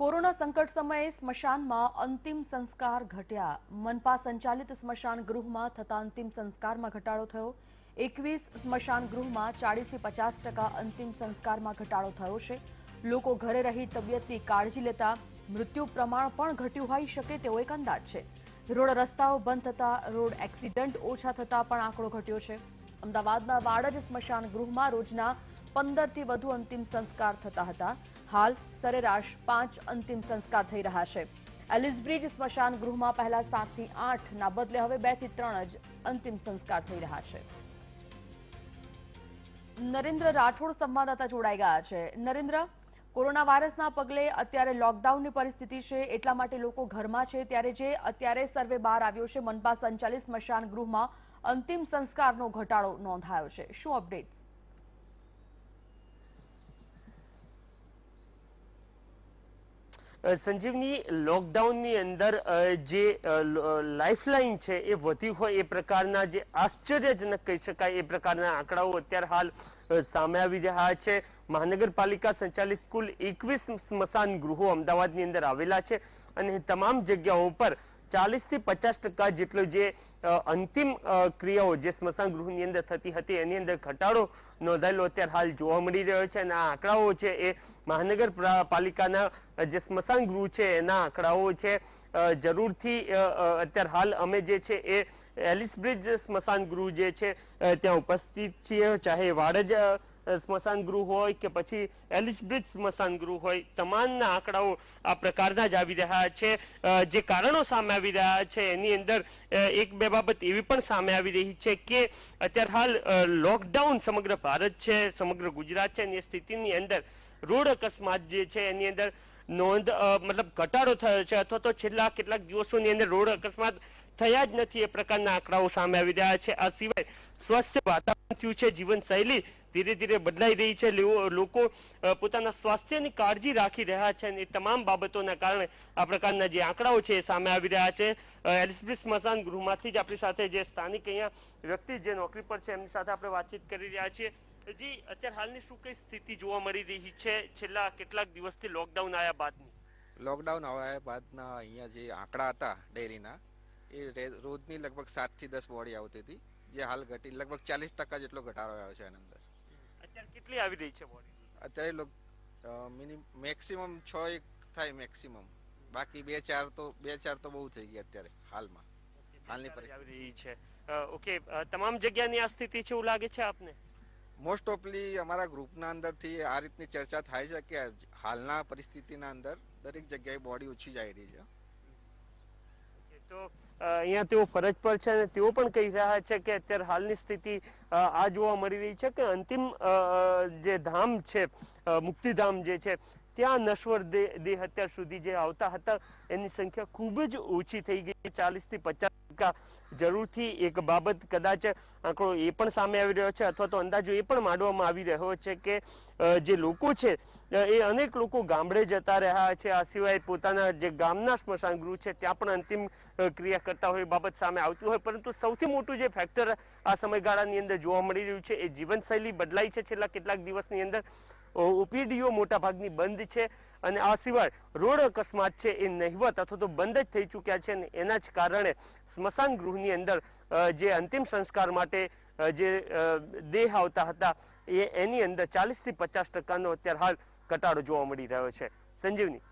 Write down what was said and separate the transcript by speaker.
Speaker 1: corona સંકટ સમયે સ્મશાનમાં અંતિમ સંસ્કાર ઘટ્યા મનપા સંચાલિત સ્મશાન ગૃહમાં થતા અંતિમ સંસ્કારમાં ઘટાડો થયો એકવીસ સ્મશાન ગૃહમાં ચાળીસથી પચાસ ટકા અંતિમ સંસ્કારમાં ઘટાડો થયો છે લોકો ઘરે રહી તબિયતની કાળજી લેતા મૃત્યુ પ્રમાણ પણ ઘટ્યું હોઈ શકે તેવો એક અંદાજ છે રોડ રસ્તાઓ બંધ થતા રોડ એક્સિડન્ટ ઓછા થતા પણ આંકડો ઘટ્યો છે અમદાવાદના વાડજ સ્મશાન ગૃહમાં રોજના પંદરથી વધુ અંતિમ સંસ્કાર થતા હતા હાલ સરેરાશ પાંચ અંતિમ સંસ્કાર થઈ રહ્યા છે એલિસબ્રિજ સ્મશાન ગૃહમાં પહેલા સાતથી આઠના બદલે હવે બે થી ત્રણ જ અંતિમ સંસ્કાર થઈ રહ્યા છે નરેન્દ્ર રાઠોડ સંવાદદાતા જોડાઈ ગયા છે નરેન્દ્ર કોરોના વાયરસના પગલે અત્યારે લોકડાઉનની પરિસ્થિતિ છે એટલા માટે લોકો ઘરમાં છે ત્યારે જે અત્યારે સર્વે બહાર આવ્યો છે મનપા સંચાલિત સ્મશાન ગૃહમાં અંતિમ સંસ્કારનો ઘટાડો નોંધાયો છે શું અપડેટ્સ
Speaker 2: સંજીવની લોકડાઉનની અંદર જે લાઇફલાઇન છે એ વધી હોય એ પ્રકારના જે આશ્ચર્યજનક કહી શકાય એ પ્રકારના આંકડાઓ અત્યારે હાલ સામે આવી રહ્યા છે મહાનગરપાલિકા સંચાલિત કુલ એકવીસ સ્મશાન ગૃહો અમદાવાદની અંદર આવેલા છે અને તમામ જગ્યાઓ પર ચાલીસથી પચાસ ટકા જેટલો જે અંતિમ ક્રિયાઓ જે સ્મશાન ગૃહની અંદર થતી હતી એની અંદર ઘટાડો નોંધાયેલો અત્યારે હાલ જોવા મળી રહ્યો છે અને આ આંકડાઓ છે એ મહાનગર પાલિકાના જે સ્મશાન ગૃહ છે એના આંકડાઓ છે જરૂરથી અત્યારે હાલ અમે જે છે એ એલિસ બ્રિજ સ્મશાન ગૃહ જે છે ત્યાં ઉપસ્થિત છીએ ચાહે વાડજ સ્મશાન ગૃહ હોય કે પછી એલિઝબ્રિથ સ્મશાન ગૃહ હોય તમામના આંકડાઓ આ પ્રકારના જ આવી રહ્યા છે જે કારણો સામે આવી રહ્યા છે એની અંદર એક બે બાબત એવી પણ સામે આવી રહી છે કે અત્યારે હાલ લોકડાઉન સમગ્ર ભારત છે સમગ્ર ગુજરાત છે એની સ્થિતિની અંદર રોડ અકસ્માત જે છે એની અંદર નોંધ મતલબ ઘટાડો થયો છે અથવા તો છેલ્લા કેટલાક દિવસોની અંદર રોડ અકસ્માત થયા જ નથી એ પ્રકારના આંકડાઓ સામે આવી રહ્યા છે આ સિવાય સ્વસ્થ વાતાવરણ થયું છે જીવનશૈલી ધીરે ધીરે બદલાઈ રહી છે લોકો પોતાના સ્વાસ્થ્યની કાળજી રાખી રહ્યા છે અને એ તમામ બાબતોના કારણે આ પ્રકારના જે આંકડાઓ છે એ સામે આવી રહ્યા છે એલિસબ્રિ સ્મશાન ગૃહમાંથી જ આપણી સાથે જે સ્થાનિક અહીંયા વ્યક્તિ જે નોકરી પર છે એમની સાથે આપણે વાતચીત કરી રહ્યા છીએ જી અત્યારે હાલની શું કઈ સ્થિતિ જોવા મળી રહી છે છેલ્લા કેટલાક દિવસથી લોકડાઉન આવ્યા બાદની
Speaker 3: લોકડાઉન આવ્યા બાદના અહીંયા જે આંકડા હતા ડેરીના એ રોજની લગભગ સાત થી દસ બોડી આવતી હતી જે હાલ ઘટી લગભગ ચાલીસ ટકા જેટલો ઘટાડો આવ્યો છે એની
Speaker 2: અંદર કેટલી આવી રહી છે
Speaker 3: અત્યારે લોક મિનિમમ મેક્સિમમ છ એક થાય મેક્સિમમ બાકી બે ચાર તો બે ચાર તો બહુ થઈ ગઈ અત્યારે હાલમાં હાલની પરિસ્થિતિ છે
Speaker 2: ઓકે તમામ જગ્યાની આ સ્થિતિ છે એવું લાગે છે આપને મોસ્ટ ઓફલી અમારા ગ્રુપના
Speaker 3: અંદરથી આ રીતની ચર્ચા થાય છે કે હાલના પરિસ્થિતિના અંદર દરેક જગ્યાએ બોડી ઓછી જાય
Speaker 2: રહી છે તો અહીંયા તેઓ ફરજ પર છે અને તેઓ પણ કહી રહ્યા છે કે અત્યારે હાલની સ્થિતિ આ જોવા મળી રહી છે કે અંતિમ જે ધામ છે મુક્તિધામ જે છે ત્યાં નશ્વર દેહ અત્યાર સુધી જે આવતા હતા એની સંખ્યા ખૂબ જ ઓછી થઈ ગઈ ચાલીસથી પચાસ ટકા જરૂરથી એક બાબત કદાચ આંકડો એ પણ સામે આવી રહ્યો છે અથવા તો અંદાજો એ પણ માંડવામાં આવી રહ્યો છે કે જે લોકો છે એ અનેક લોકો ગામડે જતા રહ્યા છે આ સિવાય પોતાના જે ગામના સ્મશાન ગૃહ છે ત્યાં પણ અંતિમ ક્રિયા કરતા હોય બાબત સામે આવતી હોય પરંતુ સૌથી મોટું જે ફેક્ટર આ સમયગાળાની અંદર જોવા મળી રહ્યું છે એ જીવનશૈલી બદલાઈ છે છેલ્લા કેટલાક દિવસની અંદર ઓપીડીઓ મોટાભાગની બંધ છે અને આ સિવાય રોડ અકસ્માત છે એ નહિવત અથવા તો બંધ જ થઈ ચુક્યા છે અને એના જ કારણે સ્મશાન ગૃહની અંદર જે અંતિમ સંસ્કાર માટે જે દેહ આવતા હતા એ એની અંદર ચાલીસથી પચાસ ટકાનો અત્યારે હાલ ઘટાડો જોવા મળી રહ્યો છે સંજીવની